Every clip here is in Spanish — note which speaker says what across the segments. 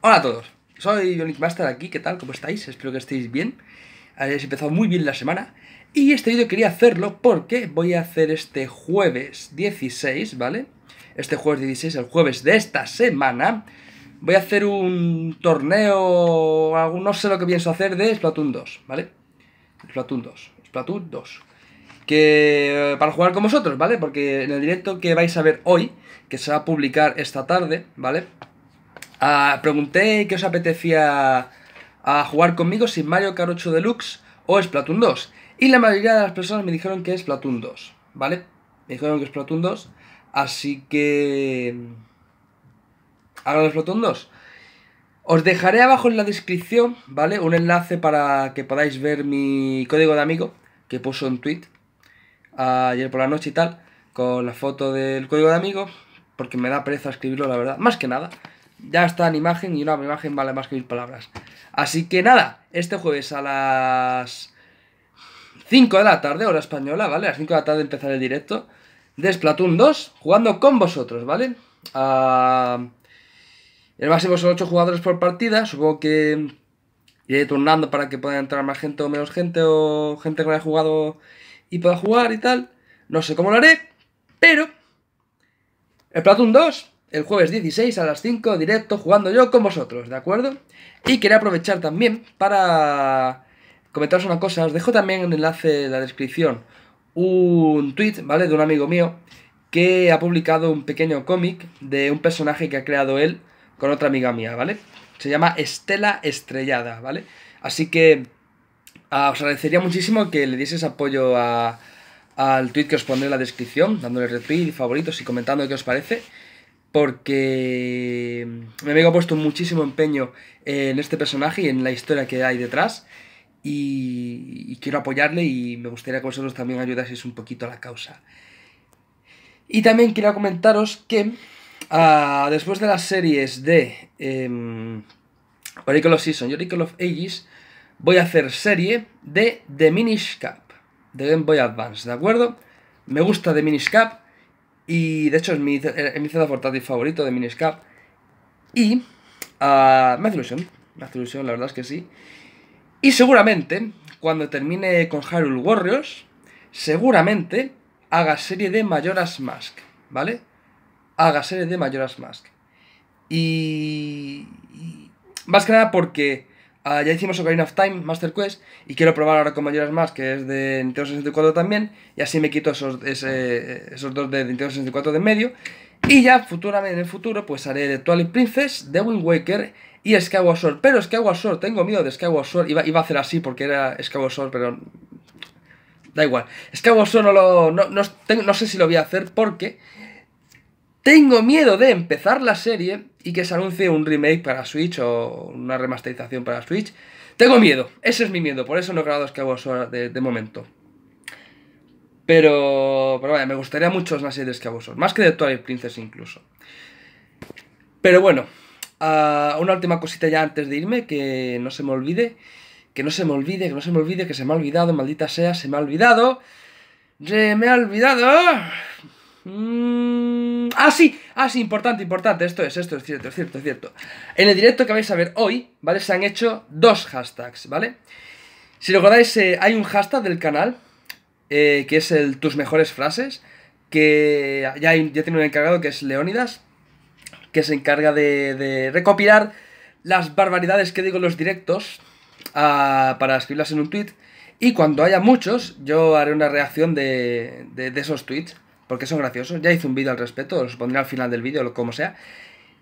Speaker 1: Hola a todos, soy Ionic Master aquí, ¿qué tal? ¿Cómo estáis? Espero que estéis bien. Habéis empezado muy bien la semana. Y este vídeo quería hacerlo porque voy a hacer este jueves 16, ¿vale? Este jueves 16, el jueves de esta semana, voy a hacer un torneo, no sé lo que pienso hacer, de Splatoon 2, ¿vale? Splatoon 2, Splatoon 2. Que eh, para jugar con vosotros, ¿vale? Porque en el directo que vais a ver hoy, que se va a publicar esta tarde, ¿vale? Ah, pregunté qué os apetecía a ah, jugar conmigo si Mario Kart 8 Deluxe o Splatoon 2. Y la mayoría de las personas me dijeron que es Splatoon 2, ¿vale? Me dijeron que es Splatoon 2, así que... Mm, ahora de Splatoon 2. Os dejaré abajo en la descripción, ¿vale? Un enlace para que podáis ver mi código de amigo que puso en tweet ah, ayer por la noche y tal, con la foto del código de amigo, porque me da pereza escribirlo, la verdad, más que nada ya está en imagen y una imagen vale más que mil palabras. Así que nada, este jueves a las 5 de la tarde, hora española, ¿vale? A las 5 de la tarde empezaré el directo de Splatoon 2, jugando con vosotros, ¿vale? el máximo son 8 jugadores por partida, supongo que iré turnando para que pueda entrar más gente o menos gente, o gente que no haya jugado y pueda jugar y tal. No sé cómo lo haré, pero... Splatoon 2 el jueves 16 a las 5 directo jugando yo con vosotros, ¿de acuerdo? Y quería aprovechar también para comentaros una cosa, os dejo también en el enlace de la descripción un tweet, ¿vale? De un amigo mío que ha publicado un pequeño cómic de un personaje que ha creado él con otra amiga mía, ¿vale? Se llama Estela Estrellada, ¿vale? Así que ah, os agradecería muchísimo que le dieseis apoyo al tweet que os pondré en la descripción, dándole retweet, favoritos y comentando qué os parece porque mi amigo ha puesto muchísimo empeño en este personaje y en la historia que hay detrás y, quiero apoyarle y me gustaría que vosotros también ayudaseis un poquito a la causa. Y también quiero comentaros que ah, después de las series de Oracle em, of Season y Oracle of Ages, voy a hacer serie de The Minish Cap, de Game Boy Advance, ¿de acuerdo? Me gusta The Minish Cap, y de hecho es mi, eh, mi Z portátil favorito de Miniscap. Y ah, me hace ilusión, me hace ilusión, la verdad es que sí. Y seguramente, cuando termine con Hyrule Warriors, seguramente haga serie de Mayoras Mask, ¿vale? Haga serie de Mayoras Mask. Y... Más que nada porque Ah, ya hicimos Ocarina of Time, Master Quest, y quiero probar ahora con mayores más, que es de Nintendo 64 también, y así me quito esos, dos de Nintendo 64 de medio. Y ya futuramente, en el futuro, pues haré de Twilight Princess, The Wind Waker y Skyward Sword. Pero Skyward Sword, tengo miedo de Skyward Sword, iba, iba a hacer así porque era Skyward Sword, pero... Da igual. Skyward Sword no lo... no sé si lo voy a hacer porque... Tengo miedo de empezar la serie y que se anuncie un remake para Switch o una remasterización para Switch. Tengo miedo, ese es mi miedo, por eso no he grabado Skyward de, de momento. Pero, pero vaya, me gustaría mucho más serie de Skyward más que de Twilight Princess incluso. Pero bueno, ah, una última cosita ya antes de irme, que no se me olvide, que no se me olvide, que no se me olvide, que se me ha olvidado, maldita sea, se me ha olvidado. Se me ha olvidado. Mm, ah, sí, Ah, sí, importante, importante, esto es, esto es cierto, es cierto, es cierto. En el directo que vais a ver hoy, ¿vale? Se han hecho dos hashtags, ¿vale? Si recordáis, eh, hay un hashtag del canal, eh, que es el tus mejores frases, que ya, tiene un encargado que es Leónidas, que se encarga de, recopilar las barbaridades que digo en los directos ah, para escribirlas en un tweet. Y cuando haya muchos, yo haré una reacción de, de esos tweets porque son graciosos. Ya hice un vídeo al respecto, os pondré al final del vídeo, como sea.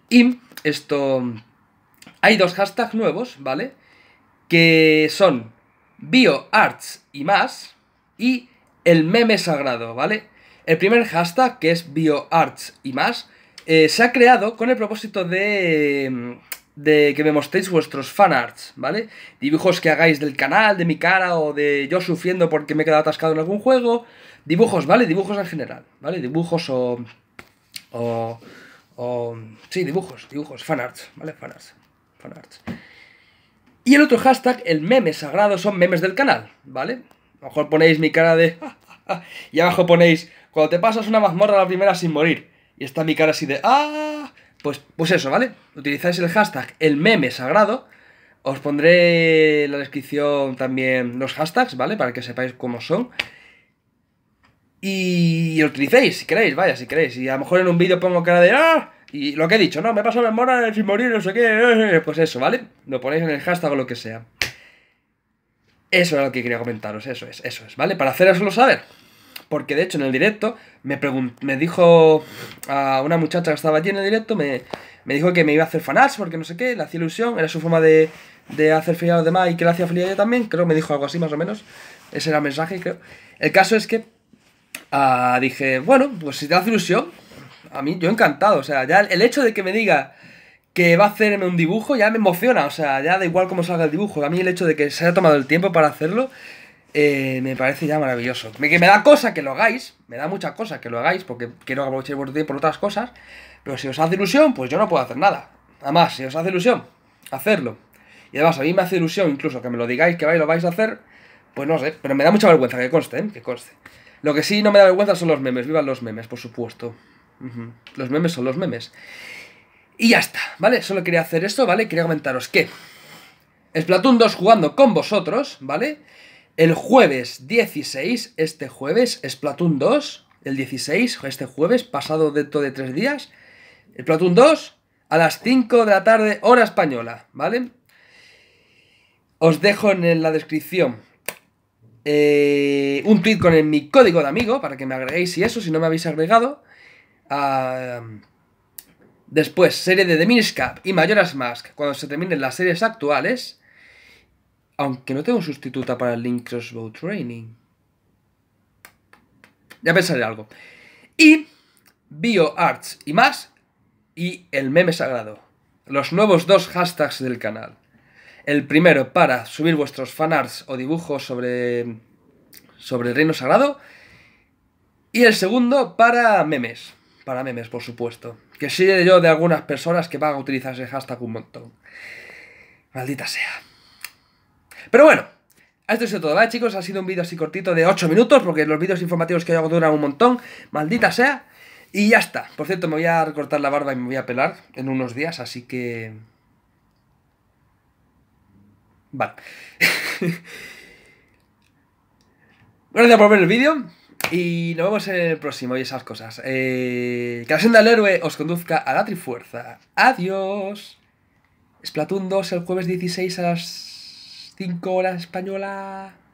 Speaker 1: Y esto... Hay dos hashtags nuevos, ¿vale? Que son BioArts y más y el meme sagrado, ¿vale? El primer hashtag, que es BioArts y más, eh, se ha creado con el propósito de, de que me mostréis vuestros fanarts, ¿vale? Dibujos que hagáis del canal, de mi cara o de yo sufriendo porque me he quedado atascado en algún juego, Dibujos, ¿vale? Dibujos en general, ¿vale? Dibujos o... o, o sí, dibujos, dibujos, fanarts, ¿vale? Fanarts, Y el otro hashtag, el meme sagrado, son memes del canal, ¿vale? A lo mejor ponéis mi cara de... y abajo ponéis, cuando te pasas una mazmorra la primera sin morir. Y está mi cara así de... ¡Ah! Pues, pues eso, ¿vale? Utilizáis el hashtag, el meme sagrado. Os pondré en la descripción también los hashtags, ¿vale? Para que sepáis cómo son. Y lo utilicéis, si queréis, vaya, si queréis. Y a lo mejor en un vídeo pongo cara de ¡Ah! Y lo que he dicho, no, me pasó la mora sin morir, no sé qué. Eh, pues eso, ¿vale? Lo ponéis en el hashtag o lo que sea. Eso era lo que quería comentaros, eso es, eso es, ¿vale? Para haceroslo saber. Porque de hecho en el directo me, me dijo a una muchacha que estaba allí en el directo, me, dijo que me iba a hacer fanarts porque no sé qué, le hacía ilusión, era su forma de, hacer feliz a los demás y que le hacía feliz a yo también, creo que me dijo algo así más o menos. Ese era el mensaje, creo. El caso es que Ah, dije, bueno, pues si te hace ilusión, a mí yo encantado. O sea, ya el hecho de que me diga que va a hacerme un dibujo ya me emociona. O sea, ya da igual cómo salga el dibujo. A mí el hecho de que se haya tomado el tiempo para hacerlo eh, me parece ya maravilloso. Me, que me da cosa que lo hagáis, me da mucha cosa que lo hagáis porque quiero aprovechar vuestro tiempo por otras cosas. Pero si os hace ilusión, pues yo no puedo hacer nada. Además, si os hace ilusión, hacerlo. Y además, a mí me hace ilusión incluso que me lo digáis que vais, lo vais a hacer. Pues no sé, pero me da mucha vergüenza que conste, ¿eh? que conste. Lo que sí no me da vergüenza son los memes. Vivan los memes, por supuesto. Los memes son los memes. Y ya está, ¿vale? Solo quería hacer esto, ¿vale? Quería comentaros que Splatoon 2 jugando con vosotros, ¿vale? El jueves 16, este jueves, Splatoon 2, el 16, este jueves, pasado dentro de tres días, Splatoon 2 a las 5 de la tarde, hora española, ¿vale? Os dejo en la descripción eh, un tweet con mi código de amigo para que me agreguéis y eso, si no me habéis agregado. Ah, después, serie de The Miniscap y Mayoras Mask, cuando se terminen las series actuales. Aunque no tengo sustituta para el Link Crossbow Training. Ya pensaré algo. Y Bio Arts y más. Y el meme sagrado. Los nuevos dos hashtags del canal. El primero para subir vuestros fanarts o dibujos sobre, sobre el reino sagrado. Y el segundo para memes. Para memes, por supuesto. Que sigue yo de algunas personas que van a utilizar ese hashtag un montón. Maldita sea. Pero bueno, esto es todo, ¿vale, chicos? Ha sido un vídeo así cortito de 8 minutos, porque los vídeos informativos que hago duran un montón. Maldita sea. Y ya está. Por cierto, me voy a recortar la barba y me voy a pelar en unos días, así que... Vale. Gracias por ver el vídeo. Y nos vemos en el próximo y esas cosas. Eh, que la senda del héroe os conduzca a la trifuerza. Adiós. Splatoon 2 el jueves 16 a las 5 horas española.